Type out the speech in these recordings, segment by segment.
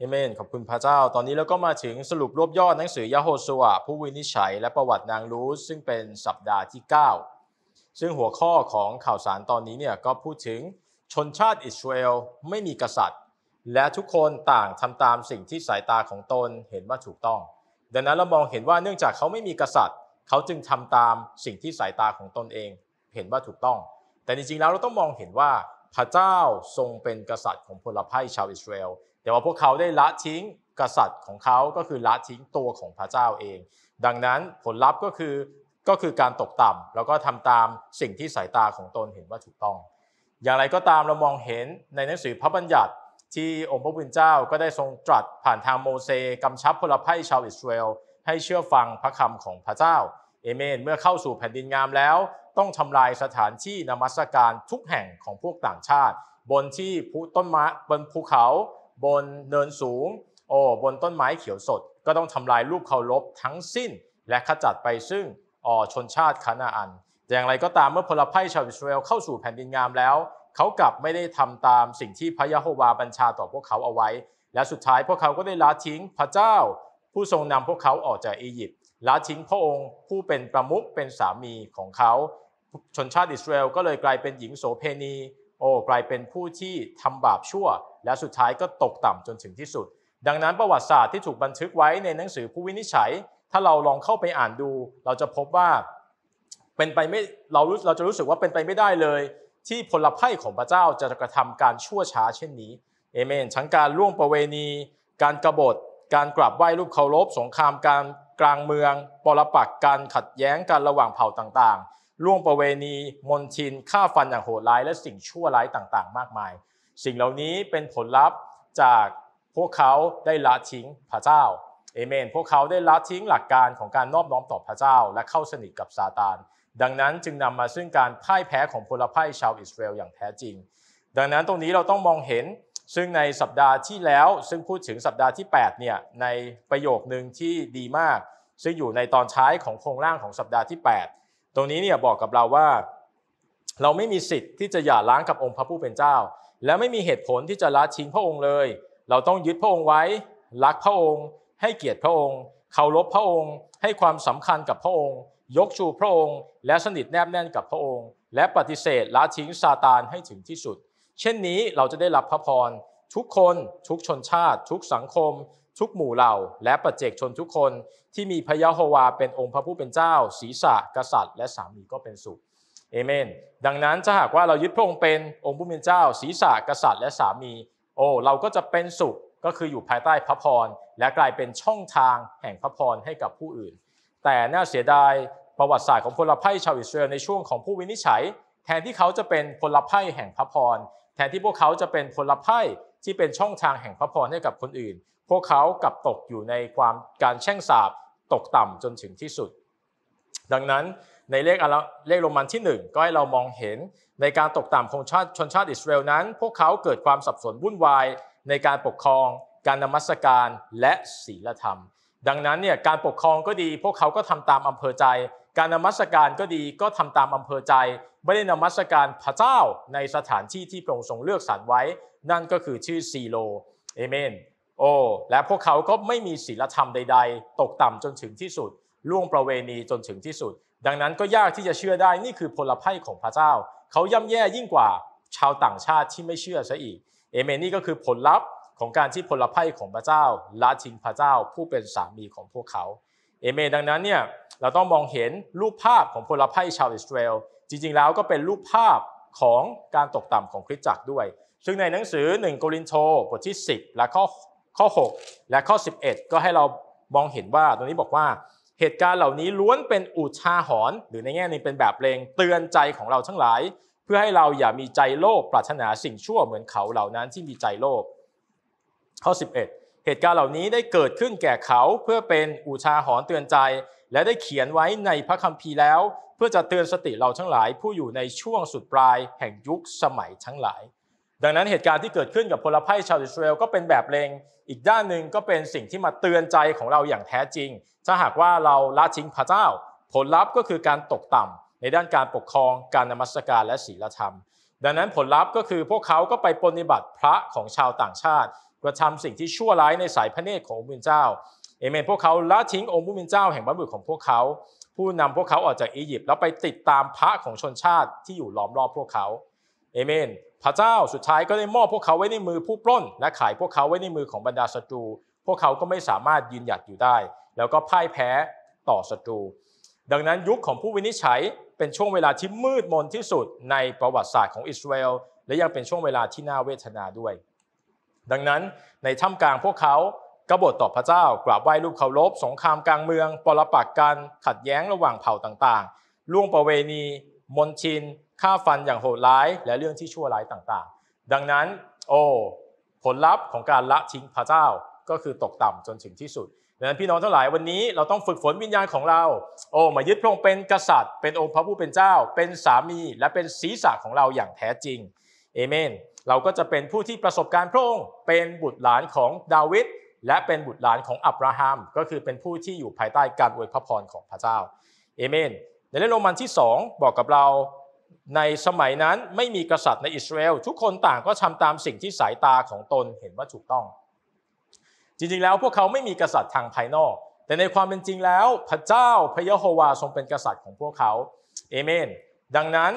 อเมนขอบคุณพระเจ้าตอนนี้เราก็มาถึงสรุปรวบยอดหนังสือยาโฮสวาผู้วินิจฉัย และประวัตินางรูธซึ่งเป็นสัปดาห์ที่ 9 ซึ่งหัวข้อของข่าวสารตอนนี้เนี่ยก็พูดถึงชนชาติอิสราเอลไม่มีกษัตริย์ และทุกคนต่างทำตามสิ่งที่สายตาของตนเห็นว่าถูกต้อง ดังนั้นเรามองเห็นว่าเนื่องจากเขาไม่มีกษัตริย์ เขาจึงทำตามสิ่งที่สายตาของตนเอง เห็นว่าถูกต้อง แต่จริงๆแล้วเราต้องมองเห็นว่าพระเจ้าทรงเป็นกษัตริย์ของพลพภายชาวอิสราเอลแต่ว่าพวกเขาได้ละทิ้งกษัตริย์ของเขาก็คือละทิ้งตัวของพระเจ้าเอง ดังนั้นผลลัพธ์ก็คือก็คือการตกต่ำแล้วก็ทำตามสิ่งที่สายตาของตนเห็นว่าถูกต้อง อย่างไรก็ตามเรามองเห็นในหนังสือพระบัญญัติที่องค์พระผู้เป็นเจ้าก็ได้ทรงตรัสผ่านทางโมเสกกำชับพลภัยชาวอิสราเอลให้เชื่อฟังพระคำของพระเจ้า เอเมน เมื่อเข้าสู่แผ่นดินงามแล้ว ต้องทำลายสถานที่นมัสการทุกแห่งของพวกต่างชาติ บนที่ต้นไม้บนภูเขาบนเนินสูง โอ้ บนต้นไม้เขียวสด ก็ต้องทำลายรูปเคารพทั้งสิ้นและขจัดไปซึ่งออชนชาติคานาอัน อย่างไรก็ตามเมื่อพลภัยชาวอิสราเอลเข้าสู่แผ่นดินงามแล้ว เขากลับไม่ได้ทำตามสิ่งที่พระยะโฮวาบัญชาต่อพวกเขาเอาไว้ และสุดท้ายพวกเขาก็ได้ลาทิ้งพระเจ้า ผู้ทรงนำพวกเขาออกจากอียิปต์ ลาทิ้งพระองค์ผู้เป็นประมุขเป็นสามีของเขา ชนชาติอิสราเอลก็เลยกลายเป็นหญิงโสเพณี โอ้ กลายเป็นผู้ที่ทำบาปชั่วและสุดท้ายก็ตกต่ำจนถึงที่สุด ดังนั้นประวัติศาสตร์ที่ถูกบันทึกไว้ในหนังสือผู้วินิจฉัย ถ้าเราลองเข้าไปอ่านดู เราจะพบว่าเป็นไปไม่เราเราจะรู้สึกว่าเป็นไปไม่ได้เลย ที่พลไพ่ของพระเจ้าจะกระทำการชั่วช้าเช่นนี้เอเมนทั้งการล่วงประเวณี การกรบฏการกราบไหว้รูปเคารพ สงครามการกลางเมืองปรปักการขัดแย้งกันระหว่างเผ่าต่างๆล่วงประเวณีมนทินฆ่าฟันอย่างโหดร้าย และสิ่งชั่วร้ายต่างๆ มากมายสิ่งเหล่านี้เป็นผลลัพธ์จากพวกเขาได้ละทิ้งพระเจ้าเอเมนพวกเขาได้ละทิ้งหลักการของการนอบน้อมต่อพระเจ้า และเข้าสนิทกับซาตานดังนั้นจึงนำมาซึ่งการพ่ายแพ้ของพลพ่ายชาวอิสราเอลอย่างแท้จริง ดังนั้นตรงนี้เราต้องมองเห็น ซึ่งในสัปดาห์ที่แล้วซึ่งพูดถึงสัปดาห์ที่8เนี่ยในประโยคหนึ่งที่ดีมากซึ่งอยู่ในตอนท้ายของโครงร่างของสัปดาห์ที่ 8 ตรงนี้เนี่ยบอกกับเราว่า เราไม่มีสิทธิ์ที่จะหย่าร้างกับองค์พระผู้เป็นเจ้าและไม่มีเหตุผลที่จะละทิ้งพระองค์เลย เราต้องยึดพระองค์ไว้ รักพระองค์ ให้เกียรติพระองค์ เคารพพระองค์ ให้ความสำคัญกับพระองค์ ยกชูพระองค์ และสนิทแนบแน่นกับพระองค์ และปฏิเสธละทิ้งซาตานให้ถึงที่สุด เช่นนี้เราจะได้รับพระพร ทุกคน ทุกชนชาติ ทุกสังคม ทุกหมู่เหล่า และประเจกชนทุกคนที่มีพระยะโฮวาเป็นองค์พระผู้เป็นเจ้า ศีรษะ กษัตริย์ และสามีก็เป็นสุขเอเมน ดังนั้นถ้าหากว่าเรายึดพระองค์เป็นองค์ผู้เป็นเจ้าศีรษะกษัตริย์ และสามี โอ้เราก็จะเป็นสุขก็คืออยู่ภายใต้พระพรและกลายเป็นช่องทางแห่งพระพรให้กับผู้อื่น แต่น่าเสียดายประวัติศาสตร์ของพลไพ่ชาวอิสราเอลในช่วงของผู้วินิจฉัย แทนที่เขาจะเป็นพลไพ่แห่งพระพรแทนที่พวกเขาจะเป็นพลไพ่ที่เป็นช่องทางแห่งพระพรให้กับคนอื่น พวกเขากลับตกอยู่ในความการแช่งสาบตกต่ำจนถึงที่สุด ดังนั้นในเลขอะเลขโรมันที่1ก็ให้เรามองเห็นในการตกต่ำของชาติชนชาติอิสราเอลนั้น พวกเขาเกิดความสับสนวุ่นวายในการปกครองการนมัสการและศีลธรรม ดังนั้นเนี่ยการปกครองก็ดี พวกเขาก็ทำตามอำเภอใจ การนมัสการก็ดีก็ทำตามอำเภอใจไม่ได้นมัสการพระเจ้าในสถานที่ที่พระองค์ทรงเลือกสรรไว้นั่นก็คือชื่อซีโลเอเมนโอ้และพวกเขาก็ไม่มีศีลธรรมใด ๆ ตกต่ำจนถึงที่สุด ล่วงประเวณีจนถึงที่สุดดังนั้นก็ยากที่จะเชื่อได้นี่คือพลไพ่ของพระเจ้า เขาย่ำแย่ยิ่งกว่าชาวต่างชาติที่ไม่เชื่อซะอีก เอเมนนี่ก็คือผลลัพธ์ของการที่พลไพ่ของพระเจ้าละทิ้งพระเจ้าผู้เป็นสามีของพวกเขา เอเมนดังนั้นเนี่ยเราต้องมองเห็นรูปภาพของพลไพ่ชาวอิสราเอล จริงๆแล้วก็เป็นรูปภาพของการตกต่ำของคริสตจักรด้วย ซึ่งในหนังสือ1โกรินโธบทที่ 10 และข้อข้อ 6 และข้อ 11 ก็ให้เรามองเห็นว่าตรงนี้บอกว่าเหตุการณ์เหล่านี้ล้วนเป็นอุทาหรณ์หรือในแง่นึงเป็นแบบเพลงเตือนใจของเราทั้งหลาย เพื่อให้เราอย่ามีใจโลภปรารถนาสิ่งชั่วเหมือนเขาเหล่านั้นที่มีใจโลภข้อ 11 เหตุการณ์เหล่านี้ได้เกิดขึ้นแก่เขาเพื่อเป็นอุทาหรณ์เตือนใจ และได้เขียนไว้ในพระคัมภีร์แล้ว เพื่อจะเตือนสติเราทั้งหลาย ผู้อยู่ในช่วงสุดปลายแห่งยุคสมัยทั้งหลายดังนั้นเหตุการณ์ที่เกิดขึ้นกับพลไพ่ชาวอิสราเอลก็เป็นแบบเลง อีกด้านหนึ่งก็เป็นสิ่งที่มาเตือนใจของเราอย่างแท้จริง ถ้าหากว่าเราละทิ้งพระเจ้า ผลลัพธ์ก็คือการตกต่ำในด้านการปกครองการนมัสการและศีลธรรม ดังนั้นผลลัพธ์ก็คือพวกเขาก็ไปปฏิบัติพระของชาวต่างชาติกระทำสิ่งที่ชั่วร้ายในสายพระเนตรขององค์มินเจ้าเอเมน พวกเขาละทิ้งองค์ผู้เป็นเจ้าแห่งบรพบุรของพวกเขา ผู้นำพวกเขาออกจากอียิปต์แล้วไปติดตามพระของชนชาติที่อยู่ล้อมรอบพวกเขาเอเมน พระเจ้าสุดท้ายก็ได้มอบ พวกเขาไว้ในมือผู้ปล้นและขายพวกเขาไว้ในมือของบรรดาศัตรู พวกเขาก็ไม่สามารถยืนหยัดอยู่ได้ แล้วก็พ่ายแพ้ต่อศัตรู ดังนั้นยุคของผู้วินิจฉัยเป็นช่วงเวลาที่มืดมนที่สุดในประวัติศาสตร์ของอิสราเอลและยังเป็นช่วงเวลาที่น่าเวทนาด้วย ดังนั้นในท่ามกลางพวกเขากบฏต่อพระเจ้ากราบไหว้รูปเคารพสงครามกลางเมืองปรปักกัน ขัดแย้งระหว่างเผ่าต่างๆล่วงประเวณีมนชินฆ่าฟันอย่างโหดร้ายและเรื่องที่ชั่วร้ายต่างๆ ดังนั้นโอ้ ผลลัพธ์ของการละทิ้งพระเจ้าก็คือตกต่ำจนถึงที่สุดดังนั้นพี่น้องทั้งหลายวันนี้เราต้องฝึกฝนวิญญาณของเรา โอ้มายึดพระองค์เป็นกษัตริย์ เป็นองค์พระผู้เป็นเจ้า เป็นสามี และเป็นศีรษะของเราอย่างแท้จริงเอเมนเราก็จะเป็นผู้ที่ประสบการณ์พระองค์เป็นบุตรหลานของดาวิดและเป็นบุตรหลานของอับราฮัม ก็คือเป็นผู้ที่อยู่ภายใต้การอวยพระพรของพระเจ้าเอเมนในเล่มโรมันที่2บอกกับเราในสมัยนั้นไม่มีกษัตริย์ในอิสราเอลทุกคนต่างก็ทำตามสิ่งที่สายตาของตนเห็นว่าถูกต้อง จริงๆแล้วพวกเขาไม่มีกษัตริย์ทางภายนอก แต่ในความเป็นจริงแล้วพระเจ้าพระยะโฮวาทรงเป็นกษัตริย์ของพวกเขาเอเมนดังนั้น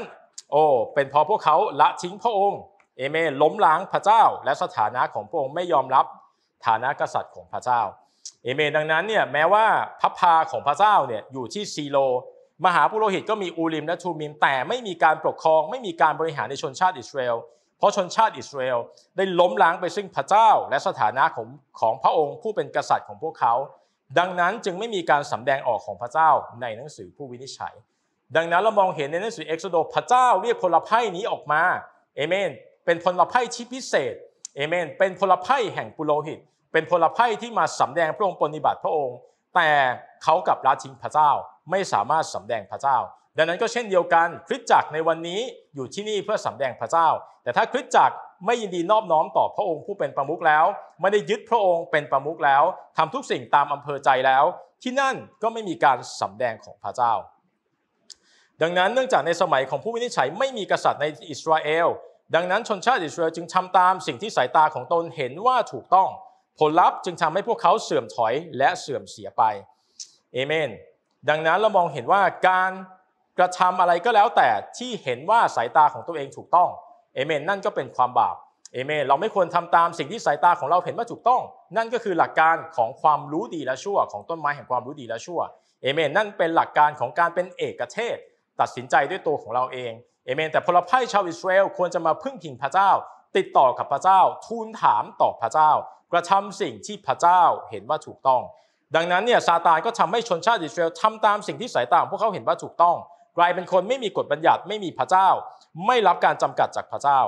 โอ้เป็นเพราะพวกเขาละทิ้งพระองค์เอเมน ล้มล้างพระเจ้า และสถานะของพระองค์ไม่ยอมรับฐานะกษัตริย์ของพระเจ้าเอเมนดังนั้นเนี่ยแม้ว่าพระพาของพระเจ้าเนี่ยอยู่ที่ซีโลมหาปุโรหิตก็มีอูริมและทูมิมแต่ไม่มีการปกครองไม่มีการบริหารในชนชาติอิสราเอลเพราะชนชาติอิสราเอลได้ล้มล้างไปซึ่งพระเจ้า และสถานะของของพระองค์ ผู้เป็นกษัตริย์ของพวกเขา ดังนั้นจึงไม่มีการสำแดงออกของพระเจ้าในหนังสือผู้วินิจฉัยดังนั้นเรามองเห็นในหนังสือเอ็กซ์โดพระเจ้าเรียกพลภัยนี้ออกมาเอเมนเป็นพลภัยที่พิเศษเอเมนเป็นพลภัยแห่งปุโรหิต เป็นพลภัยที่มาสำแดงพระองค์ปฏิบัติพระองค์แต่ เขากับละทิ้งพระเจ้าไม่สามารถสำแดงพระเจ้า ดังนั้นก็เช่นเดียวกันคริสตจักรในวันนี้อยู่ที่นี่เพื่อสำแดงพระเจ้า แต่ถ้าคริสตจักรไม่ยินดีนอบน้อมต่อพระองค์ผู้เป็นประมุขแล้ว ไม่ได้ยึดพระองค์เป็นประมุขแล้ว ทำทุกสิ่งตามอำเภอใจแล้ว ที่นั่นก็ไม่มีการสำแดงของพระเจ้า ดังนั้นเนื่องจากในสมัยของผู้วินิจฉัยไม่มีกษัตริย์ในอิสราเอลดังนั้นชนชาติอิสราเอลจึงทำตามสิ่งที่สายตาของตนเห็นว่าถูกต้องผลลัพธ์จึงทำให้พวกเขาเสื่อมถอยและเสื่อมเสียไปเอเมน ดังนั้นเรามองเห็นว่าการกระทำอะไรก็แล้วแต่ที่เห็นว่าสายตาของตัวเองถูกต้องเอเมน นั่นก็เป็นความบาปเอเมน เราไม่ควรทำตามสิ่งที่สายตาของเราเห็นว่าถูกต้อง นั่นก็คือหลักการของความรู้ดีและชั่ว ของต้นไม้แห่งความรู้ดีและชั่วเอเมน นั่นเป็นหลักการของการเป็นเอกเทศ ตัดสินใจด้วยตัวของเราเองเอเมน แต่พลไพ่ชาวอิสราเอลควรจะมาพึ่งพิงพระเจ้า ติดต่อกับพระเจ้าทูลถามต่อพระเจ้ากระทำสิ่งที่พระเจ้าเห็นว่าถูกต้อง ดังนั้นเนี่ยซาตานก็ทำให้ชนชาติอิสราเอลทำตามสิ่งที่สายตาของพวกเขาเห็นว่าถูกต้อง กลายเป็นคนไม่มีกฎบัญญัติไม่มีพระเจ้าไม่รับการจำกัดจากพระเจ้า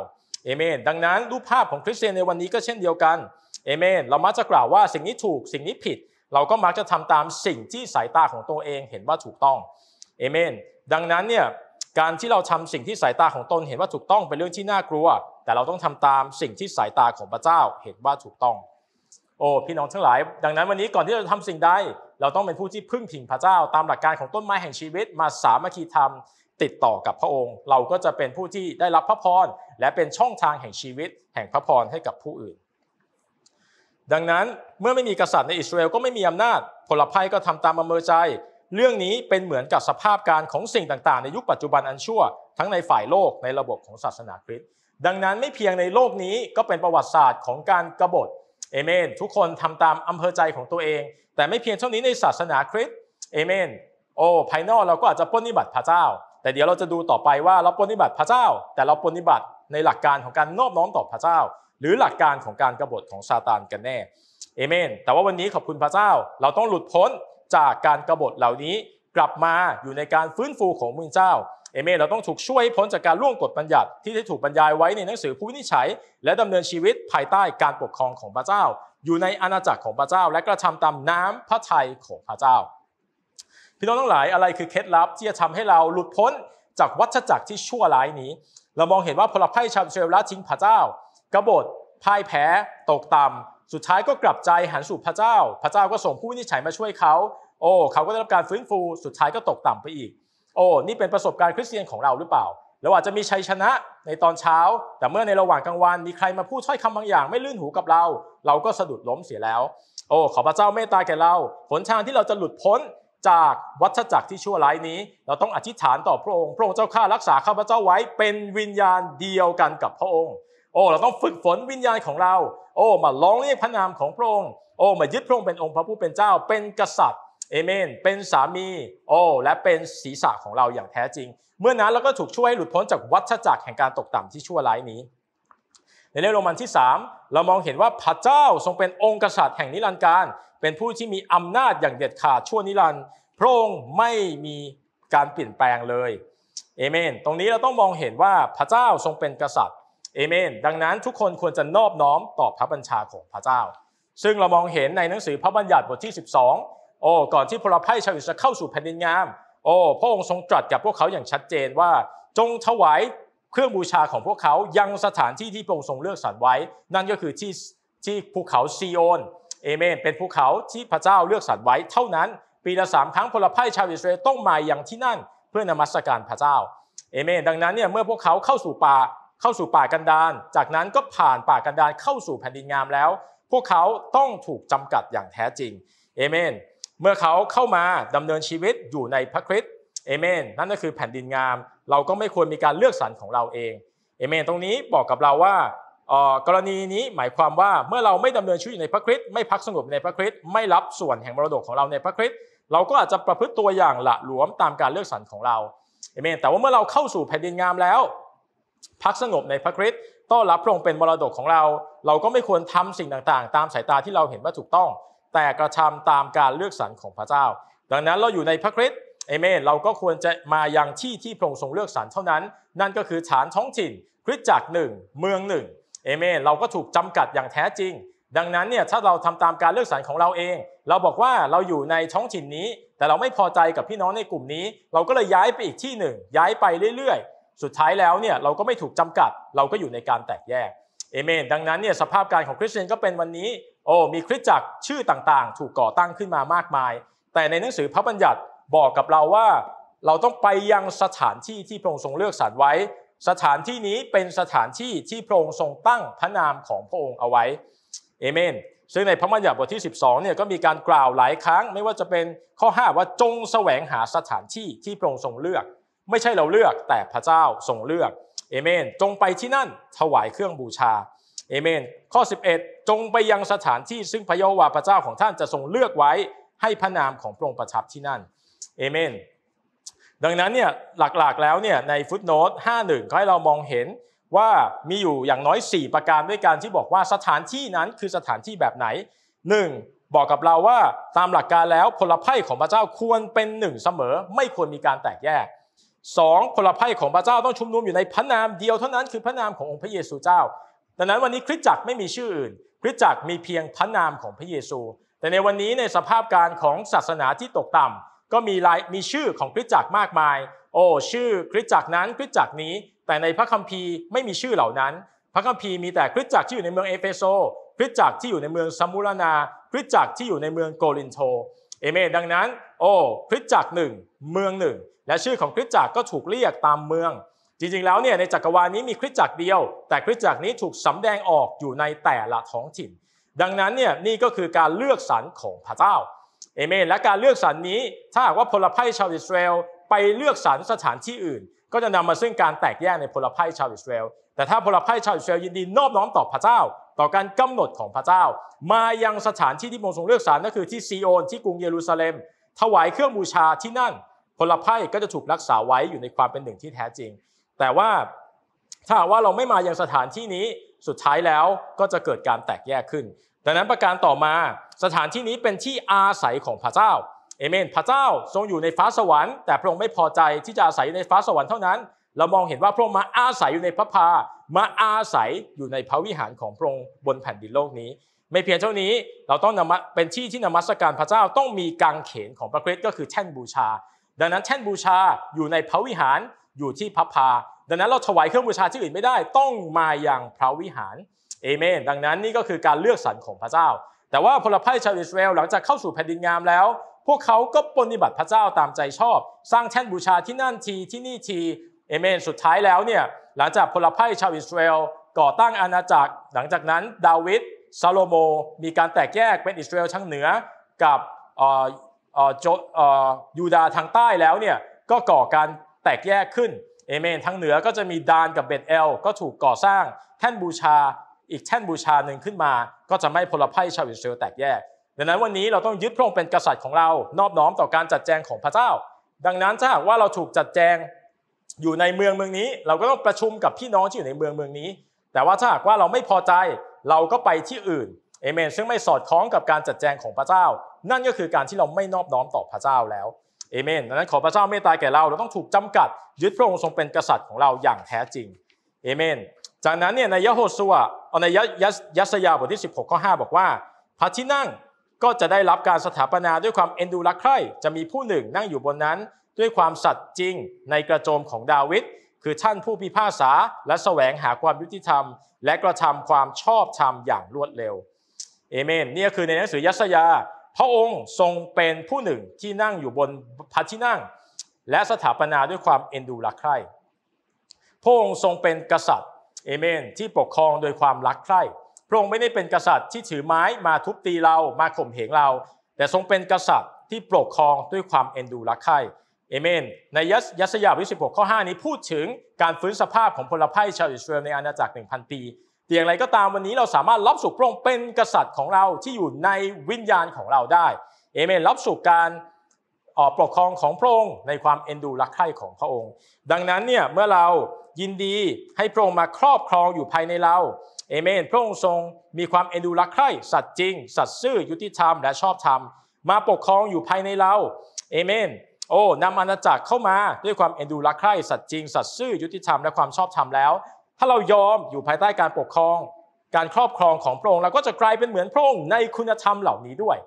เอเมนดังนั้นรูปภาพของคริสเตียนในวันนี้ก็เช่นเดียวกันเอเมนเรามักจะกล่าวว่าสิ่งนี้ถูกสิ่งนี้ผิด เราก็มักจะทำตามสิ่งที่สายตาของตัวเองเห็นว่าถูกต้องเอเมนดังนั้นเนี่ยการที่เราทำสิ่งที่สายตาของตนเห็นว่าถูกต้องเป็นเรื่องที่น่ากลัว แต่เราต้องทำตามสิ่งที่สายตาของพระเจ้าเห็นว่าถูกต้องโอ้พี่น้องทั้งหลาย ดังนั้นวันนี้ก่อนที่เราจะทำสิ่งใดเราต้องเป็นผู้ที่พึ่งพิงพระเจ้า ตามหลักการของต้นไม้แห่งชีวิตมาสามัคคีธรรมติดต่อกับพระองค์ เราก็จะเป็นผู้ที่ได้รับพระพรและเป็นช่องทางแห่งชีวิต แห่งพระพรให้กับผู้อื่น ดังนั้นเมื่อไม่มีกษัตริย์ในอิสราเอลก็ไม่มีอำนาจผลภัยก็ทำตามอำเภอใจเรื่องนี้เป็นเหมือนกับสภาพการของสิ่งต่าง ๆ ในยุคปัจจุบันอันชั่ว ทั้งในฝ่ายโลกในระบบของศาสนาคริสต์ดังนั้นไม่เพียงในโลกนี้ก็เป็นประวัติศาสตร์ของการกบฏเอเมนทุกคนทำตามอำเภอใจของตัวเอง แต่ไม่เพียงเท่านี้ในศาสนาคริสต์เอเมนโอ้ภายนอกเราก็อาจจะปนิบัติพระเจ้า แต่เดี๋ยวเราจะดูต่อไปว่าเราปนิบัติพระเจ้า แต่เราปนิบัติในหลักการของการนอบน้อมต่อพระเจ้า หรือหลักการของการกรบฏของซาตานกันแน่เอเมนแต่ว่าวันนี้ขอบคุณพระเจ้า เราต้องหลุดพ้นจากการกรบฏเหล่านี้กลับมาอยู่ในการฟื้นฟูของมือเจ้าเอเม เราต้องถูกช่วยพ้นจากการล่วงกฎบัญญัติที่ได้ถูกบรรยายไว้ในหนังสือผู้วินิจฉัย และดำเนินชีวิตภายใต้การปกครองของพระเจ้า อยู่ในอาณาจักรของพระเจ้าและกระทำตามน้ำพระทัยของพระเจ้าพี่น้องทั้งหลายอะไรคือเคล็ดลับที่จะทำให้เราหลุดพ้นจากวัฏจักรที่ชั่วร้ายนี้ เรามองเห็นว่าพลภัยชาวเซลละทิ้งพระเจ้ากบฏพ่ายแพ้ ตกต่ำสุดท้ายก็กลับใจหันสู่พระเจ้า พระเจ้าก็ส่งผู้วินิจฉัยมาช่วยเขา โอ้ เขาก็ได้รับการฟื้นฟู สุดท้ายก็ตกต่ำไปอีก โอ้ นี่เป็นประสบการณ์คริสเตียนของเราหรือเปล่า เราอาจจะมีชัยชนะในตอนเช้า แต่เมื่อในระหว่างกลางวัน มีใครมาพูดถ้อยคำบางอย่างไม่ลื่นหูกับเรา เราก็สะดุดล้มเสียแล้ว โอ้ขอพระเจ้าเมตตาแก่เรา ผลทางที่เราจะหลุดพ้นจากวัฏจักรที่ชั่วร้ายนี้ เราต้องอธิษฐานต่อพระองค์ พระองค์เจ้าข้ารักษาข้าพเจ้าไว้เป็นวิญญาณเดียวกันกับพระองค์โอ้ เราต้องฝึกฝนวิญญาณของเรา โอ้ มาร้องเรียกพระนามของพระองค์ โอ้ มายึดพระองค์เป็นองค์พระผู้เป็นเจ้า เป็นกษัตริย์เอเมน เป็นสามี โอ้ และเป็นศีรษะของเราอย่างแท้จริง เมื่อนั้นเราก็ถูกช่วยให้หลุดพ้นจากวัฏจักรแห่งการตกต่ำที่ชั่วร้ายนี้ ในเรื่องโรมันที่ 3 เรามองเห็นว่าพระเจ้าทรงเป็นองค์กษัตริย์แห่งนิรันดร์การเป็นผู้ที่มีอำนาจอย่างเด็ดขาดชั่วนิรันดร์ พระองค์ไม่มีการเปลี่ยนแปลงเลยเอเมน ตรงนี้เราต้องมองเห็นว่าพระเจ้าทรงเป็นกษัตริย์เอเมนดังนั้นทุกคนควรจะนอบน้อมต่อพระบัญชาของพระเจ้า ซึ่งเรามองเห็นในหนังสือพระบัญญัติบทที่ 12โอ้ก่อนที่พลภัยชาวอิสราเอลเข้าสู่แผ่นดินงาม โอ้พระองค์ทรงตรัสกับพวกเขาอย่างชัดเจนว่า จงถวายเครื่องบูชาของพวกเขายังสถานที่ที่พระองค์ทรงเลือกสรรไว้ นั่นก็คือที่ที่ภูเขาซีโอนเอเมน เป็นภูเขาที่พระเจ้าเลือกสรรไว้เท่านั้น ปีละสามครั้งพลภัยชาวอิสราเอลต้องมาอย่างที่นั่น เพื่อนมัสการพระเจ้าเอเมน ดังนั้นเนี่ยเมื่อพวกเขาเข้าสู่ป่าเข้าสู่ป่ากันดาร จากนั้นก็ผ่านป่ากันดารเข้าสู่แผ่นดินงามแล้ว พวกเขาต้องถูกจำกัดอย่างแท้จริงเอเมน เมื่อเขาเข้ามาดำเนินชีวิตอยู่ในพระคริสต์เอเมน นั่นก็คือแผ่นดินงาม เราก็ไม่ควรมีการเลือกสรรของเราเองเอเมน ตรงนี้บอกกับเราว่า กรณีนี้หมายความว่าเมื่อเราไม่ดำเนินชีวิตอยู่ในพระคริสต์ ไม่พักสงบในพระคริสต์ ไม่รับส่วนแห่งมรดกของเราในพระคริสต์ เราก็อาจจะประพฤติตัวอย่างละหลวมตามการเลือกสรรของเราเอเมน แต่ว่าเมื่อเราเข้าสู่แผ่นดินงามแล้วพักสงบในพระคริสต์ต้อนรับพระองค์เป็นมรดกของเรา เราก็ไม่ควรทำสิ่งต่างๆ ตามสายตาที่เราเห็นว่าถูกต้อง แต่กระทำตามการเลือกสรรของพระเจ้า ดังนั้นเราอยู่ในพระคริสต์เอเมนเราก็ควรจะมายังที่ที่พระองค์ทรงเลือกสรรเท่านั้น นั่นก็คือฐานท้องถิ่นคริสตจักรหนึ่งเมืองหนึ่งเอเมนเราก็ถูกจำกัดอย่างแท้จริง ดังนั้นเนี่ยถ้าเราทำตามการเลือกสรรของเราเอง เราบอกว่าเราอยู่ในท้องถิ่นนี้ แต่เราไม่พอใจกับพี่น้องในกลุ่มนี้ เราก็เลยย้ายไปอีกที่หนึ่ง ย้ายไปเรื่อยๆสุดท้ายแล้วเนี่ยเราก็ไม่ถูกจำกัดเราก็อยู่ในการแตกแยกเอเมนดังนั้นเนี่ยสภาพการของคริสเตียนก็เป็นวันนี้โอ้มีคริสตจักรชื่อต่างๆ ถูกก่อตั้งขึ้นมามากมาย แต่ในหนังสือพระบัญญัติบอกกับเราว่า เราต้องไปยังสถานที่ที่พระองค์ทรงเลือกสรรไว้ สถานที่นี้เป็นสถานที่ที่พระองค์ทรงตั้งพระนามของพระองค์เอาไว้เอเมนซึ่งในพระบัญญัติบทที่ 12เนี่ยก็มีการกล่าวหลายครั้ง ไม่ว่าจะเป็นข้อ5ว่าจงแสวงหาสถานที่ที่พระองค์ทรงเลือกไม่ใช่เราเลือกแต่พระเจ้าทรงเลือกเอเมน จงไปที่นั่นถวายเครื่องบูชาเอเมน ข้อ 11จงไปยังสถานที่ซึ่งพระเยาวาพระเจ้าของท่านจะทรงเลือกไว้ให้พระนามของพระองค์ประทับที่นั่นเอเมน ดังนั้นเนี่ยหลักๆแล้วเนี่ยในฟุตโนต51ก็ให้เรามองเห็นว่ามีอยู่อย่างน้อย 4 ประการด้วยกันที่บอกว่าสถานที่นั้นคือสถานที่แบบไหน 1. บอกกับเราว่าตามหลักการแล้วพลไพ่ของพระเจ้าควรเป็นหนึ่งเสมอไม่ควรมีการแตกแยกสองนลภัยของพระเจ้าต้องชุมนุมอยู่ในพระนามเดียวเท่านั้นคือพระนามขององค์พระเยซูเจ้า ดังนั้นวันนี้คริสตจักรไม่มีชื่ออื่น คริสตจักรมีเพียงพระนามของพระเยซู แต่ในวันนี้ในสภาพการของศาสนาที่ตกต่ำ ก็มีลายมีชื่อของคริสตจักรมากมาย โอ้ชื่อคริสตจักรนั้นคริสตจักรนี้ แต่ในพระคัมภีร์ไม่มีชื่อเหล่านั้น พระคัมภีร์มีแต่คริสตจักรที่อยู่ในเมืองเอเฟโซคริสตจักรที่อยู่ในเมืองซามูรานาคริสตจักรที่อยู่ในเมืองโกลินโทเอเมนดังนั้นโอ้คริสตจักรหนึ่งเมืองหนึ่งและชื่อของคริสตจักรก็ถูกเรียกตามเมือง จริงๆแล้วเนี่ยในจักรวาลนี้มีคริสตจักรเดียว แต่คริสตจักรนี้ถูกสำแดงออกอยู่ในแต่ละท้องถิ่น ดังนั้นเนี่ยนี่ก็คือการเลือกสรรของพระเจ้าเอเมนและการเลือกสรรนี้ถ้าหากว่าพลไร่ชาวอิสราเอลไปเลือกสรรสถานที่อื่น ก็จะนำมาซึ่งการแตกแยกในพลไร่ชาวอิสราเอลแต่ถ้าพลไพ่ชาวอิสราเอลยินดีนอบน้อมต่อพระเจ้าต่อการกำหนดของพระเจ้า มายังสถานที่ที่มงคทรงเลือกสรรก็คือที่ซีโอน ที่กรุงเยรูซาเล็ม ถวายเครื่องบูชาที่นั่นพลไพ่ก็จะถูกรักษาไว้อยู่ในความเป็นหนึ่งที่แท้จริง แต่ว่าถ้าว่าเราไม่มายังสถานที่นี้สุดท้ายแล้วก็จะเกิดการแตกแยกขึ้นดังนั้นประการต่อมาสถานที่นี้เป็นที่อาศัยของพระเจ้าเอเมน พระเจ้าทรงอยู่ในฟ้าสวรรค์แต่พระองค์ไม่พอใจที่จะอาศัยในฟ้าสวรรค์เท่านั้น เรามองเห็นว่าพระองค์มาอาศัยอยู่ในพระพามาอาศัยอยู่ในพระวิหารของพระองค์บนแผ่นดินโลกนี้ ไม่เพียงเท่านี้เราต้องนำเป็นที่ที่นมัสการพระเจ้าต้องมีกางเขนของพระคริสต์ก็คือแท่นบูชา ดังนั้นแท่นบูชาอยู่ในพระวิหารอยู่ที่พระพาดังนั้นเราถวายเครื่องบูชาที่อื่นไม่ได้ต้องมาอย่างพระวิหารเอเมนดังนั้นนี่ก็คือการเลือกสรรของพระเจ้า แต่ว่าพลภัยชาวอิสราเอลหลังจากเข้าสู่แผ่นดินงามแล้ว พวกเขาก็ปฏิบัติพระเจ้าตามใจชอบสร้างแท่นบูชาที่นั่นทีที่นี่ทีเอเมนสุดท้ายแล้วเนี่ยหลังจากพลไพ่ชาวอิสราเอลก่อตั้งอาณาจักร หลังจากนั้นดาวิดซาโลโมมีการแตกแยกเป็นอิสราเอลทางเหนือกับยูดาทางใต้แล้วเนี่ยก็ก่อการแตกแยกขึ้นเอเมนทางเหนือก็จะมีดานกับเบตเอลก็ถูกก่อสร้างแท่นบูชาอีกแท่นบูชาหนึ่งขึ้นมาก็จะไม่พลไพ่ชาวอิสราเอลแตกแยก ดังนั้นวันนี้เราต้องยึดพระองค์เป็นกษัตริย์ของเรา นอบน้อมต่อการจัดแจงของพระเจ้า ดังนั้นถ้าหากว่าเราถูกจัดแจงอยู่ในเมืองเมืองนี้เราก็ต้องประชุมกับพี่น้องที่อยู่ในเมืองเมืองนี้ แต่ว่าถ้าหากว่าเราไม่พอใจเราก็ไปที่อื่นเอเมนซึ่งไม่สอดคล้องกับการจัดแจงของพระเจ้า นั่นก็คือการที่เราไม่นอบน้อมต่อพระเจ้าแล้วเอเมนดังนั้นขอพระเจ้าเมตตาแก่เราเราต้องถูกจำกัดยึดพระองค์ทรงเป็นกษัตริย์ของเราอย่างแท้จริงเอเมนจากนั้นเนี่ยในยะโฮสัวในยะยัสยาบทที่ 16ข้อ5บอกว่าพระที่นั่งก็จะได้รับการสถาปนาด้วยความเอ็นดูรักใคร่จะมีผู้หนึ่ง นั่งอยู่บนนั้นด้วยความสัตย์จริงในกระโจมของดาวิดคือท่านผู้พิพากษาและแสวงหาความยุติธรรม และกระทำความชอบธรรมอย่างรวดเร็วเอเมนนี่คือในหนังสือยัสยา พระองค์ทรงเป็นผู้หนึ่งที่นั่งอยู่บนพะที่นั่ง และสถาปนาด้วยความเอ็นดูรักใคร่พระองค์ทรงเป็นกษัตริย์เอเมนที่ปกครองโดยความรักใคร่พระองค์ไม่ได้เป็นกษัตริย์ที่ถือไม้มาทุบตีเรามาข่มเหงเรา แต่ทรงเป็นกษัตริย์ที่ปกครองด้วยความเอ็นดูรักใคร่เอเมน ในยัสยาวิสิบหกข้อ5นี้พูดถึงการฟื้นสภาพของพลไพ่ชาวอิสราเอลในอาณาจักร1,000 ปีแต่อย่างไรก็ตามวันนี้เราสามารถรับสุขพระองค์เป็นกษัตริย์ของเราที่อยู่ในวิญญาณของเราได้ เอเมน รับสุขการออปกครองของพระองค์ในความเอ็นดูรักใคร่ของพระองค์ ดังนั้นเนี่ยเมื่อเรายินดีให้พระองค์มาครอบครองอยู่ภายในเราเอเมน พระองค์ทรงมีความเอ็นดูรักใคร่สัตย์จริง สัตย์ซื่อยุติธรรมและชอบธรรม มาปกครองอยู่ภายในเราเอเมนโอ้นำอาณาจักรเข้ามาด้วยความเอ็นดูรักใคร่สัตย์จริงสัตย์ซื่อยุติธรรมและความชอบธรรมแล้ว ถ้าเรายอมอยู่ภายใต้การปกครอง การครอบครองของพระองค์เราก็จะกลายเป็นเหมือนพระองค์ในคุณธรรมเหล่านี้ด้วย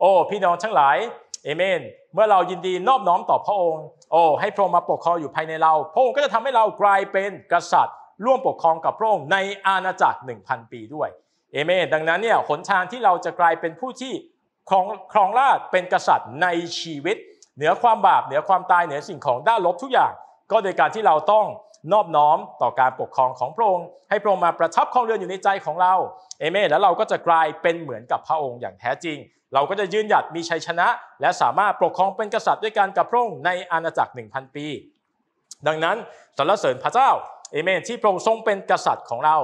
โอ้พี่น้องทั้งหลายเอเมน เมื่อเรายินดีนอบน้อมต่อพระองค์โอ้ให้พระองค์มาปกครองอยู่ภายในเราพระองค์ก็จะทำให้เรากลายเป็นกษัตริย์ ร่วมปกครองกับพระองค์ในอาณาจักร 1000 ปีด้วยเอเมน ดังนั้นเนี่ยหนทางที่เราจะกลายเป็นผู้ที่ครองครองราชเป็นกษัตริย์ในชีวิตเหนือความบาปเหนือความตายเหนือสิ่งของด้านลบทุกอย่าง ก็โดยการที่เราต้องนอบน้อมต่อการปกครองของพระองค์ให้พระองค์มาประทับครองเรือนอยู่ในใจของเราเอเมนแล้วเราก็จะกลายเป็นเหมือนกับพระองค์อย่างแท้จริง เราก็จะยืนหยัดมีชัยชนะ และสามารถปกครองเป็นกษัตริย์ด้วยกันกับพระองค์ในอาณาจักร1000ปีดังนั้นสรรเสริญพระเจ้าเอเมนที่พระองค์ทรงเป็นกษัตริย์ของเรา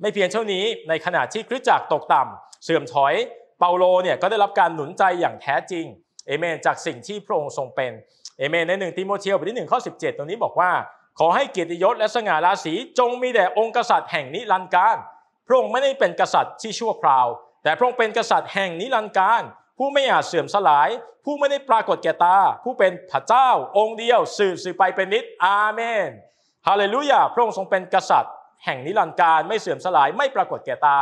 ไม่เพียงเท่านี้ในขณะที่คริสตจักรตกต่ำเสื่อมถอย เปาโลเนี่ยก็ได้รับการหนุนใจอย่างแท้จริงเอเมนจากสิ่งที่พระองค์ทรงเป็น เอเมนในหนึ่งติโมเทียบทที่หนึ่งข้อสิบเจ็ดตรงนี้บอกว่า ขอให้ เกียรติยศ และสง่าราศีจงมีแด่องค์กษัตริย์แห่งนิรันดร์การพระองค์ไม่ได้เป็นกษัตริย์ที่ชั่วคราว แต่พระองค์เป็นกษัตริย์แห่งนิรันดร์การผู้ไม่อาจเสื่อมสลาย ผู้ไม่ได้ปรากฏแก่ตา ผู้เป็นพระเจ้า องค์เดียวสืบสืบไปเป็นนิจอาเมนฮาเลลูยาพระองค์ทรงเป็นกษัตริย์แห่งนิรันดร์การไม่เสื่อมสลาย ไม่ปรากฏแก่ตา